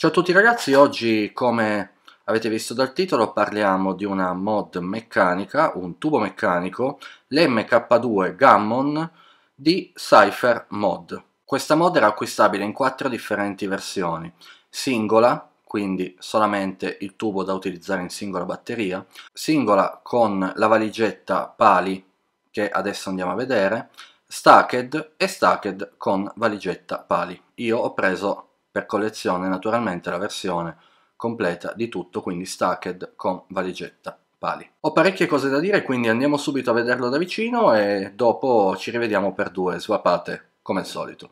Ciao a tutti ragazzi, oggi come avete visto dal titolo parliamo di una mod meccanica, un tubo meccanico, l'MK2 Gammon di Cypher Mod. Questa mod era acquistabile in quattro differenti versioni, singola, quindi solamente il tubo da utilizzare in singola batteria, singola con la valigetta pali che adesso andiamo a vedere, stacked e stacked con valigetta pali. Io ho preso per collezione naturalmente la versione completa di tutto, quindi stacked con valigetta pali. Ho parecchie cose da dire, quindi andiamo subito a vederlo da vicino e dopo ci rivediamo per due swappate come al solito.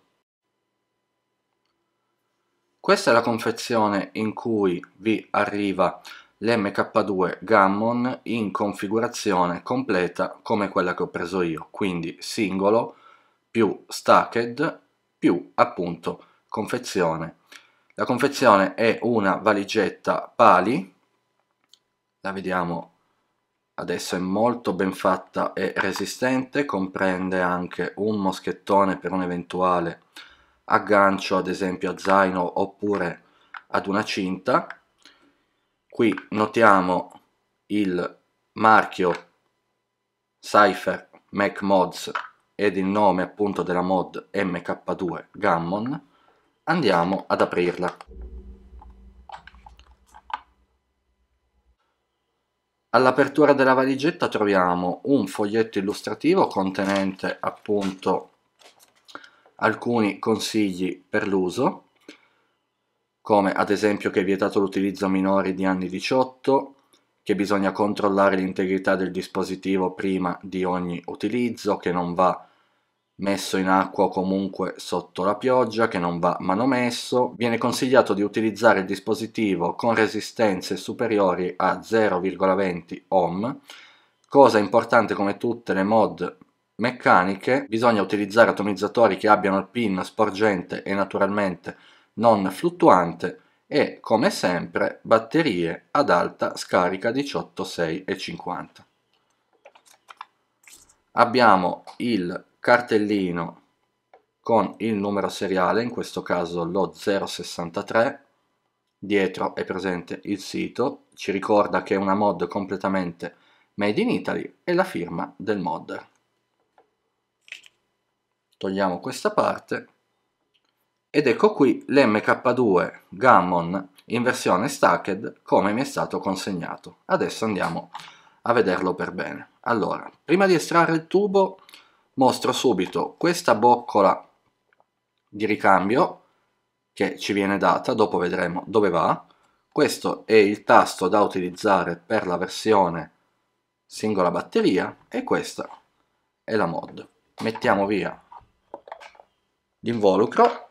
Questa è la confezione in cui vi arriva l'MK2 Gammon in configurazione completa come quella che ho preso io, quindi singolo più stacked più appunto confezione. La confezione è una valigetta Pali, la vediamo adesso è molto ben fatta e resistente, comprende anche un moschettone per un eventuale aggancio ad esempio a zaino oppure ad una cinta. Qui notiamo il marchio Cypher Mac Mods ed il nome appunto della mod MK2 Gammon andiamo ad aprirla. All'apertura della valigetta troviamo un foglietto illustrativo contenente appunto alcuni consigli per l'uso, come ad esempio che è vietato l'utilizzo a minori di anni 18, che bisogna controllare l'integrità del dispositivo prima di ogni utilizzo, che non va messo in acqua o comunque sotto la pioggia che non va manomesso, viene consigliato di utilizzare il dispositivo con resistenze superiori a 0,20 ohm, cosa importante come tutte le mod meccaniche, bisogna utilizzare atomizzatori che abbiano il pin sporgente e naturalmente non fluttuante e come sempre batterie ad alta scarica 18,6 e 50. Abbiamo il cartellino con il numero seriale, in questo caso lo 063, dietro è presente il sito, ci ricorda che è una mod completamente made in Italy e la firma del modder. Togliamo questa parte ed ecco qui l'MK2 Gammon in versione stacked come mi è stato consegnato. Adesso andiamo a vederlo per bene. Allora, prima di estrarre il tubo mostro subito questa boccola di ricambio che ci viene data, dopo vedremo dove va. Questo è il tasto da utilizzare per la versione singola batteria e questa è la mod. Mettiamo via l'involucro,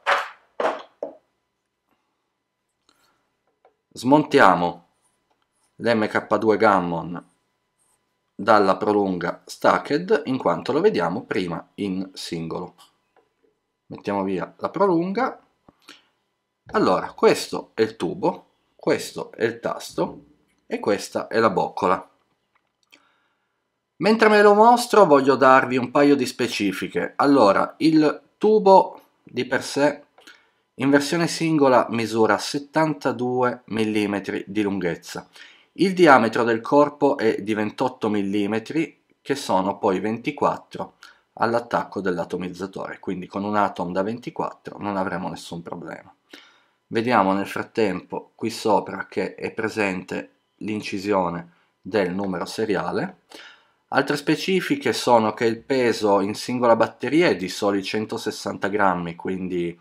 smontiamo l'MK2 Gammon dalla prolunga stacked in quanto lo vediamo prima in singolo. Mettiamo via la prolunga. Allora, questo è il tubo, questo è il tasto e questa è la boccola. Mentre me lo mostro voglio darvi un paio di specifiche. Allora, il tubo di per sé in versione singola misura 72 mm di lunghezza il diametro del corpo è di 28 mm, che sono poi 24 all'attacco dell'atomizzatore, quindi con un atom da 24 non avremo nessun problema. Vediamo nel frattempo qui sopra che è presente l'incisione del numero seriale. Altre specifiche sono che il peso in singola batteria è di soli 160 grammi, quindi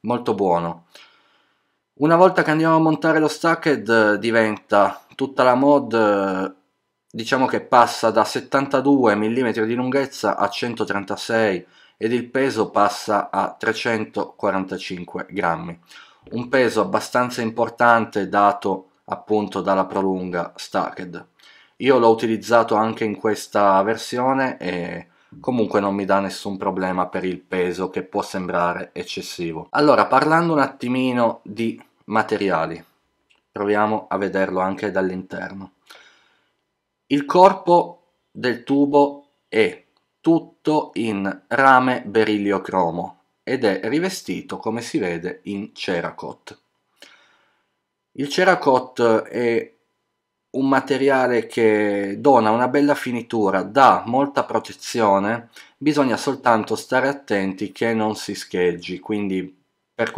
molto buono. Una volta che andiamo a montare lo stacked eh, diventa tutta la mod eh, diciamo che passa da 72 mm di lunghezza a 136 ed il peso passa a 345 grammi un peso abbastanza importante dato appunto dalla prolunga stacked io l'ho utilizzato anche in questa versione e comunque non mi dà nessun problema per il peso che può sembrare eccessivo allora parlando un attimino di materiali proviamo a vederlo anche dall'interno. Il corpo del tubo è tutto in rame berilio cromo ed è rivestito come si vede in ceracot. Il ceracot è un materiale che dona una bella finitura, dà molta protezione, bisogna soltanto stare attenti che non si scheggi, quindi per,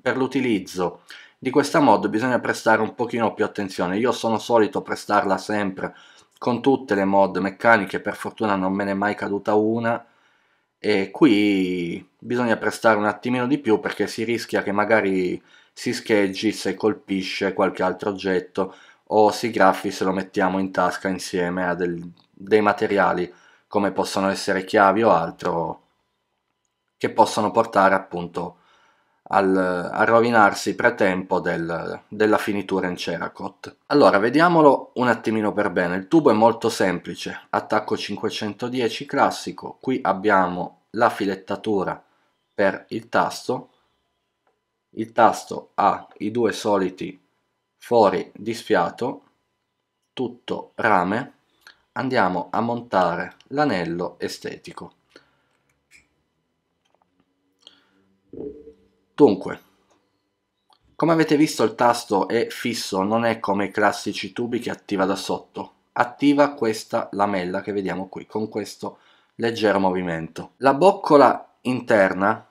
per l'utilizzo di questa mod bisogna prestare un pochino più attenzione, io sono solito prestarla sempre con tutte le mod meccaniche, per fortuna non me ne è mai caduta una, e qui bisogna prestare un attimino di più perché si rischia che magari si scheggi se colpisce qualche altro oggetto o si graffi se lo mettiamo in tasca insieme a del, dei materiali come possono essere chiavi o altro che possono portare appunto a al, al rovinarsi pretempo del, della finitura in Ceracot. Allora, vediamolo un attimino per bene. Il tubo è molto semplice, attacco 510 classico, qui abbiamo la filettatura per il tasto, il tasto ha i due soliti fori di sfiato, tutto rame, andiamo a montare l'anello estetico. Dunque, come avete visto il tasto è fisso, non è come i classici tubi che attiva da sotto. Attiva questa lamella che vediamo qui, con questo leggero movimento. La boccola interna,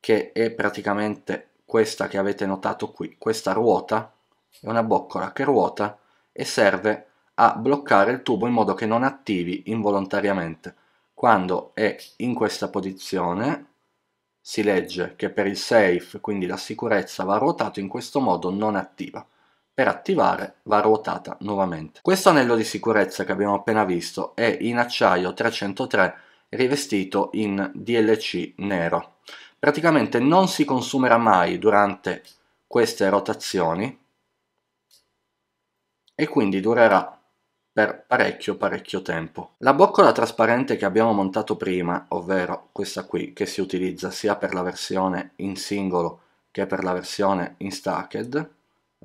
che è praticamente questa che avete notato qui, questa ruota, è una boccola che ruota e serve a bloccare il tubo in modo che non attivi involontariamente. Quando è in questa posizione si legge che per il safe, quindi la sicurezza, va ruotato in questo modo non attiva. Per attivare va ruotata nuovamente. Questo anello di sicurezza che abbiamo appena visto è in acciaio 303 rivestito in DLC nero. Praticamente non si consumerà mai durante queste rotazioni e quindi durerà per parecchio parecchio tempo. La boccola trasparente che abbiamo montato prima, ovvero questa qui che si utilizza sia per la versione in singolo che per la versione in stacked,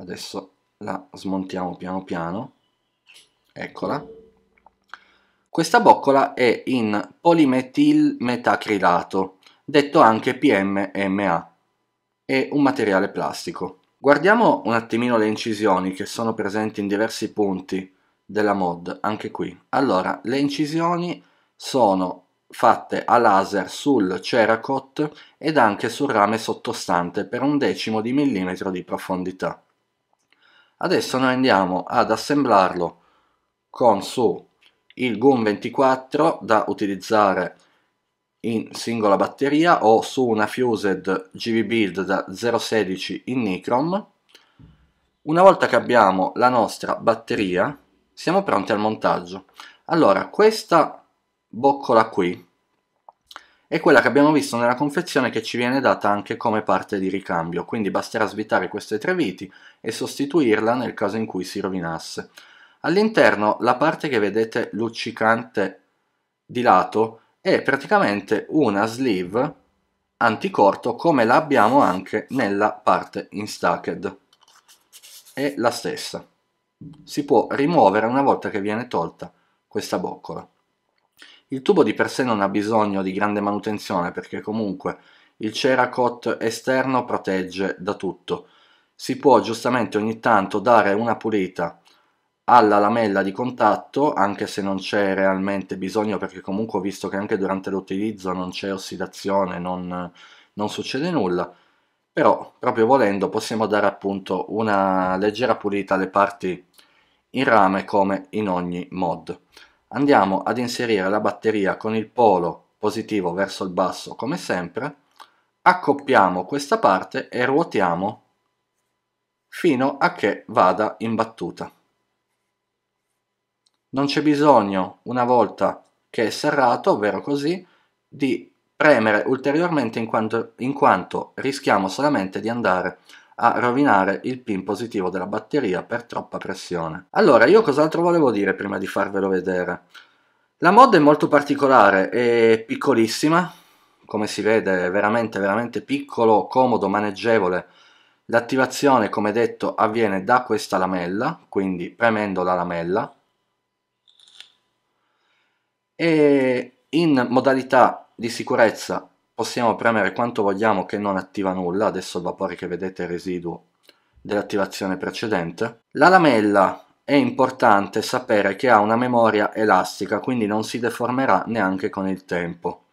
adesso la smontiamo piano piano, eccola. Questa boccola è in polimetil polimetilmetacrilato, detto anche PMMA, è un materiale plastico. Guardiamo un attimino le incisioni che sono presenti in diversi punti della mod anche qui allora le incisioni sono fatte a laser sul ceracot ed anche sul rame sottostante per un decimo di millimetro di profondità adesso noi andiamo ad assemblarlo con su il GUM 24 da utilizzare in singola batteria o su una fused GV build da 0.16 in Nikrom una volta che abbiamo la nostra batteria siamo pronti al montaggio allora questa boccola qui è quella che abbiamo visto nella confezione che ci viene data anche come parte di ricambio, quindi basterà svitare queste tre viti e sostituirla nel caso in cui si rovinasse. All'interno la parte che vedete luccicante di lato è praticamente una sleeve anticorto come la abbiamo anche nella parte in stacked, è la stessa. Si può rimuovere una volta che viene tolta questa boccola. Il tubo di per sé non ha bisogno di grande manutenzione perché comunque il Ceracot esterno protegge da tutto. Si può giustamente ogni tanto dare una pulita alla lamella di contatto, anche se non c'è realmente bisogno, perché comunque ho visto che anche durante l'utilizzo non c'è ossidazione, non, non, succede nulla però proprio volendo possiamo dare appunto una leggera pulita alle parti in rame come in ogni mod. Andiamo ad inserire la batteria con il polo positivo verso il basso come sempre, accoppiamo questa parte e ruotiamo fino a che vada in battuta. Non c'è bisogno, una volta che è serrato, ovvero così, di premere ulteriormente in quanto, in quanto rischiamo solamente di andare a rovinare il pin positivo della batteria per troppa pressione. Allora, io cos'altro volevo dire prima di farvelo vedere? La mod è molto particolare, è piccolissima, come si vede è veramente veramente piccolo, comodo, maneggevole. L'attivazione, come detto, avviene da questa lamella, quindi premendo la lamella, e in modalità di sicurezza possiamo premere quanto vogliamo che non attiva nulla, adesso il vapore che vedete è il residuo dell'attivazione precedente. La lamella è importante sapere che ha una memoria elastica, quindi non si deformerà neanche con il tempo.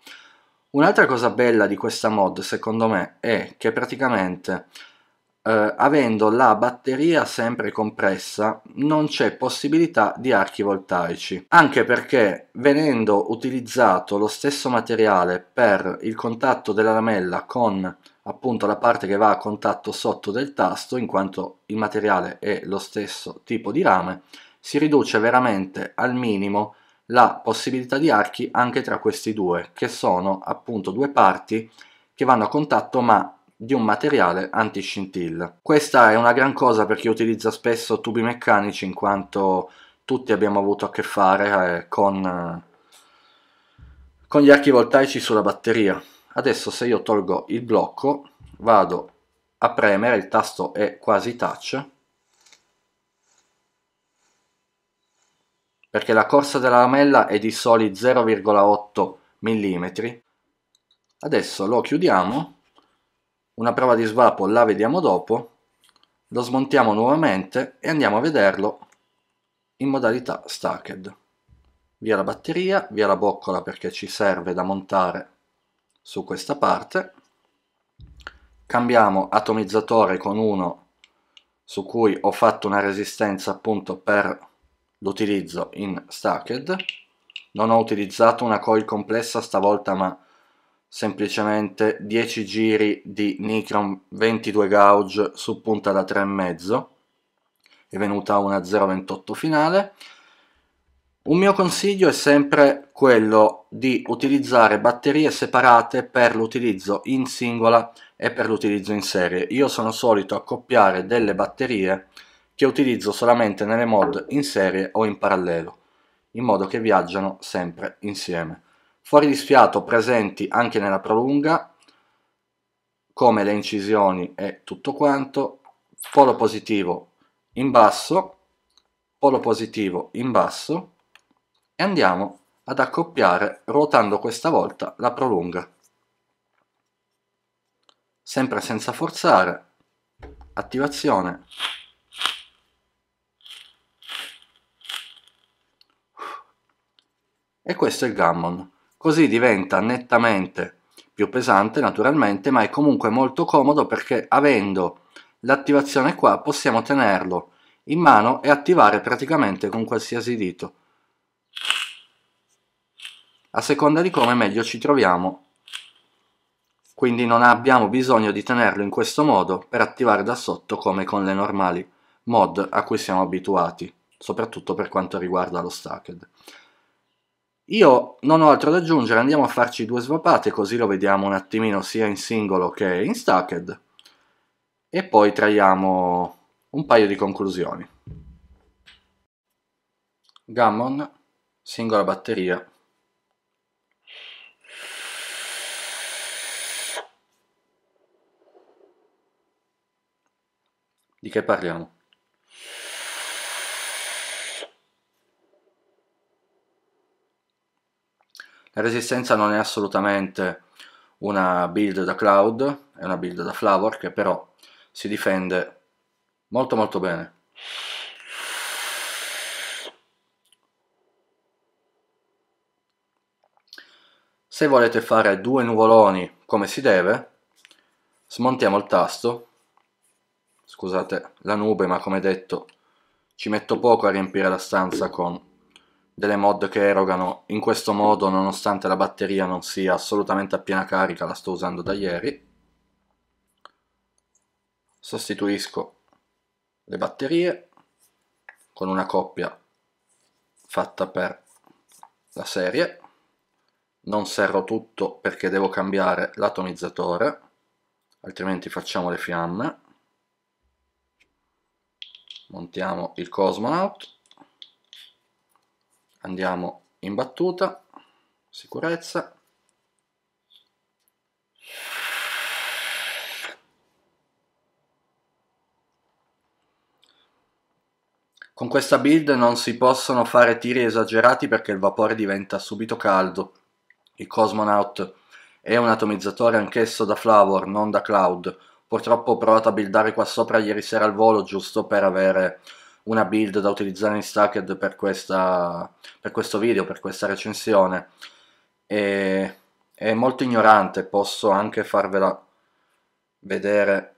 Un'altra cosa bella di questa mod, secondo me, è che praticamente eh, avendo la batteria sempre compressa non c'è possibilità di archi voltaici anche perché venendo utilizzato lo stesso materiale per il contatto della lamella con appunto la parte che va a contatto sotto del tasto in quanto il materiale è lo stesso tipo di rame si riduce veramente al minimo la possibilità di archi anche tra questi due che sono appunto due parti che vanno a contatto ma di un materiale antiscintilla. Questa è una gran cosa per chi utilizza spesso tubi meccanici in quanto tutti abbiamo avuto a che fare eh, con, eh, con gli archi voltaici sulla batteria. Adesso se io tolgo il blocco vado a premere, il tasto è quasi touch, perché la corsa della lamella è di soli 0,8 mm. Adesso lo chiudiamo una prova di svapo la vediamo dopo, lo smontiamo nuovamente e andiamo a vederlo in modalità stacked. Via la batteria, via la boccola perché ci serve da montare su questa parte. Cambiamo atomizzatore con uno su cui ho fatto una resistenza appunto per l'utilizzo in stacked. Non ho utilizzato una coil complessa stavolta ma semplicemente 10 giri di Nikon 22 gauge su punta da 3,5 è venuta una 0,28 finale un mio consiglio è sempre quello di utilizzare batterie separate per l'utilizzo in singola e per l'utilizzo in serie io sono solito accoppiare delle batterie che utilizzo solamente nelle mod in serie o in parallelo in modo che viaggiano sempre insieme Fuori di sfiato presenti anche nella prolunga, come le incisioni e tutto quanto, polo positivo in basso, polo positivo in basso e andiamo ad accoppiare ruotando questa volta la prolunga. Sempre senza forzare, attivazione, e questo è il gammon. Così diventa nettamente più pesante naturalmente, ma è comunque molto comodo perché avendo l'attivazione qua possiamo tenerlo in mano e attivare praticamente con qualsiasi dito. A seconda di come meglio ci troviamo, quindi non abbiamo bisogno di tenerlo in questo modo per attivare da sotto come con le normali mod a cui siamo abituati, soprattutto per quanto riguarda lo stacked. Io non ho altro da aggiungere, andiamo a farci due svapate così lo vediamo un attimino sia in singolo che in stacked e poi traiamo un paio di conclusioni. Gammon, singola batteria. Di che parliamo? La resistenza non è assolutamente una build da Cloud, è una build da flower che però si difende molto molto bene. Se volete fare due nuvoloni come si deve, smontiamo il tasto, scusate la nube ma come detto ci metto poco a riempire la stanza con delle mod che erogano in questo modo nonostante la batteria non sia assolutamente a piena carica la sto usando da ieri sostituisco le batterie con una coppia fatta per la serie non serro tutto perché devo cambiare l'atomizzatore altrimenti facciamo le fiamme montiamo il cosmonaut andiamo in battuta sicurezza Con questa build non si possono fare tiri esagerati perché il vapore diventa subito caldo. Il Cosmonaut è un atomizzatore anch'esso da Flower, non da Cloud. Purtroppo ho provato a buildare qua sopra ieri sera al volo giusto per avere una build da utilizzare in Stacked per, questa, per questo video, per questa recensione e, è molto ignorante, posso anche farvela vedere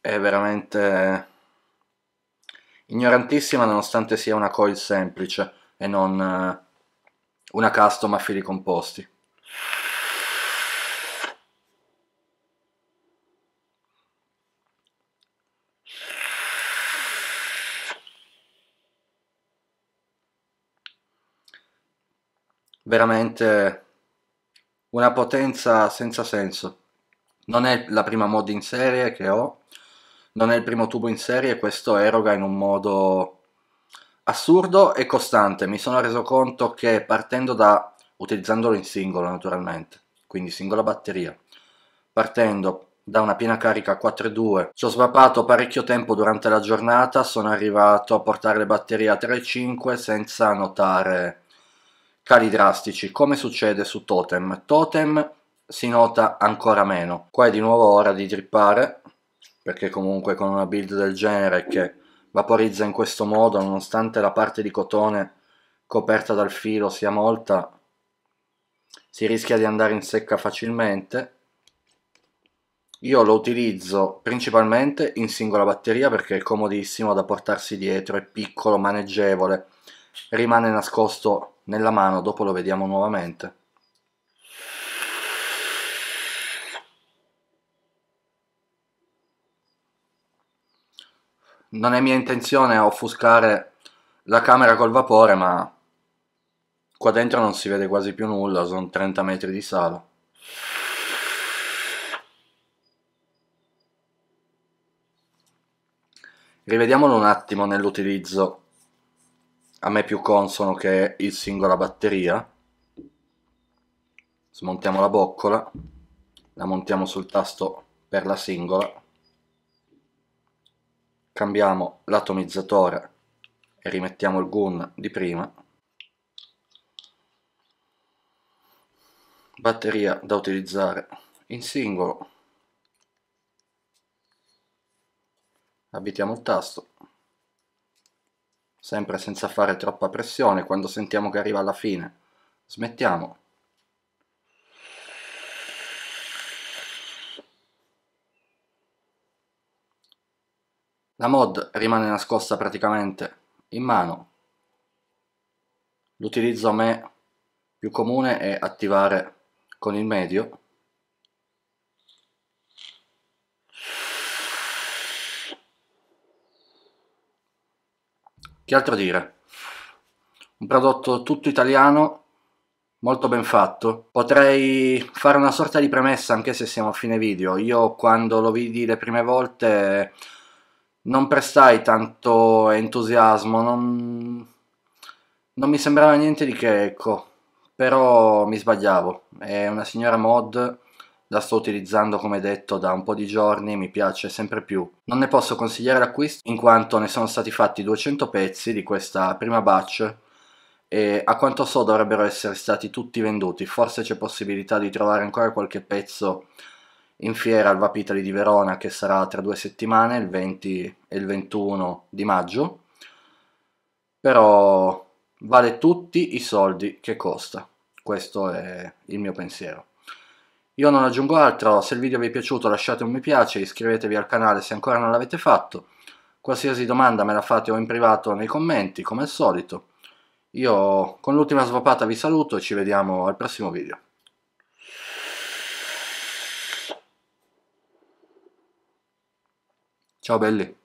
è veramente ignorantissima nonostante sia una coil semplice e non una custom a fili composti veramente una potenza senza senso. Non è la prima mod in serie che ho, non è il primo tubo in serie, questo eroga in un modo assurdo e costante. Mi sono reso conto che partendo da, utilizzandolo in singolo naturalmente, quindi singola batteria, partendo da una piena carica 4.2, ci ho svappato parecchio tempo durante la giornata, sono arrivato a portare le batterie a 3.5 senza notare cali drastici, come succede su Totem. Totem si nota ancora meno. Qua è di nuovo ora di drippare, perché comunque con una build del genere che vaporizza in questo modo, nonostante la parte di cotone coperta dal filo sia molta, si rischia di andare in secca facilmente. Io lo utilizzo principalmente in singola batteria perché è comodissimo da portarsi dietro, è piccolo, maneggevole, rimane nascosto nella mano, dopo lo vediamo nuovamente. Non è mia intenzione offuscare la camera col vapore, ma qua dentro non si vede quasi più nulla, sono 30 metri di sala. Rivediamolo un attimo nell'utilizzo a me più consono che il singola batteria smontiamo la boccola la montiamo sul tasto per la singola cambiamo l'atomizzatore e rimettiamo il gun di prima batteria da utilizzare in singolo abitiamo il tasto sempre senza fare troppa pressione quando sentiamo che arriva alla fine. Smettiamo. La mod rimane nascosta praticamente in mano. L'utilizzo a me più comune è attivare con il medio Che altro dire? Un prodotto tutto italiano, molto ben fatto. Potrei fare una sorta di premessa anche se siamo a fine video. Io quando lo vidi le prime volte non prestai tanto entusiasmo, non, non mi sembrava niente di che, ecco. Però mi sbagliavo. È una signora mod la sto utilizzando come detto da un po' di giorni, e mi piace sempre più. Non ne posso consigliare l'acquisto in quanto ne sono stati fatti 200 pezzi di questa prima batch e a quanto so dovrebbero essere stati tutti venduti, forse c'è possibilità di trovare ancora qualche pezzo in fiera al Vapitali di Verona che sarà tra due settimane, il 20 e il 21 di maggio, però vale tutti i soldi che costa, questo è il mio pensiero. Io non aggiungo altro, se il video vi è piaciuto lasciate un mi piace, iscrivetevi al canale se ancora non l'avete fatto, qualsiasi domanda me la fate o in privato nei commenti, come al solito. Io con l'ultima svapata vi saluto e ci vediamo al prossimo video. Ciao belli!